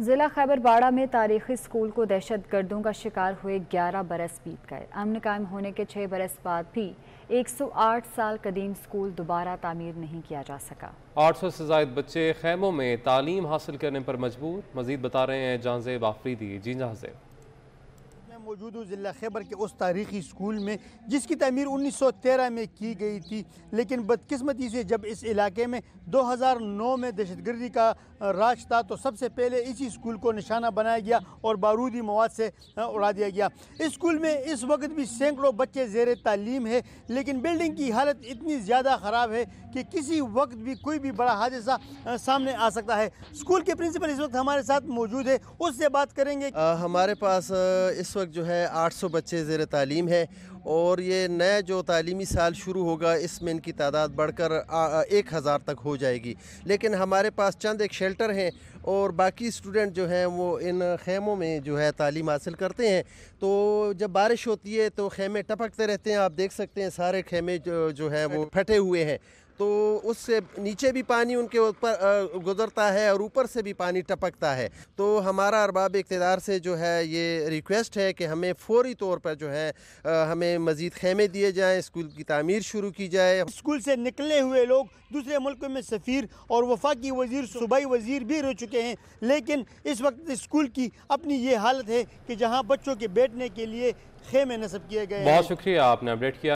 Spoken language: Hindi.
ज़िला खैबरबाड़ा में तारीखी स्कूल को दहशत गर्दों का शिकार हुए 11 बरस बीत गए अमन कायम होने के 6 बरस बाद भी 108 साल कदीम स्कूल दोबारा तामीर नहीं किया जा सका 800 से जायद बच्चे खैमों में तालीम हासिल करने पर मजबूर मजीद बता रहे हैं जानजेब आफरीदी जी जहाँजेब मौजूद हूँ ज़िला खैबर के उस तारीख़ी स्कूल में जिसकी तमीर 1913 में की गई थी लेकिन बदकस्मती से जब इस इलाके में 2009 में दहशतगर्दी का राज था तो सबसे पहले इसी स्कूल को निशाना बनाया गया और बारूदी मवाद से उड़ा दिया गया इस स्कूल में इस वक्त भी सैकड़ों बच्चे जेर तालीम है लेकिन बिल्डिंग की हालत इतनी ज़्यादा ख़राब है कि किसी वक्त भी कोई भी बड़ा हादसा सामने आ सकता है स्कूल के प्रिंसिपल इस वक्त हमारे साथ मौजूद है उससे बात करेंगे हमारे पास इस वक्त तक जो है 800 बच्चे ज़ेर तालीम है और ये नया जो तालीमी साल शुरू होगा इसमें इनकी तादाद बढ़कर एक हज़ार तक हो जाएगी लेकिन हमारे पास चंद एक शेल्टर हैं और बाकी स्टूडेंट जो हैं वो इन खेमों में जो है तालीम हासिल करते हैं तो जब बारिश होती है तो खेमे टपकते रहते हैं आप देख सकते हैं सारे खेमे जो, जो है वो फटे हुए हैं तो उससे नीचे भी पानी उनके ऊपर गुजरता है और ऊपर से भी पानी टपकता है तो हमारा अरबाब इकतदार से जो है ये रिक्वेस्ट है कि हमें फौरी तौर पर जो है हमें मज़ीद खेमे दिए जाएँ स्कूल की तमीर शुरू की जाए स्कूल से निकले हुए लोग दूसरे मुल्क में सफ़ीर और वफाकी वजीर सूबाई वजीर भी रह चुके हैं लेकिन इस वक्त स्कूल की अपनी ये हालत है कि जहाँ बच्चों के बैठने के लिए खेमे नस्ब किए गए बहुत शुक्रिया आपने अपडेट किया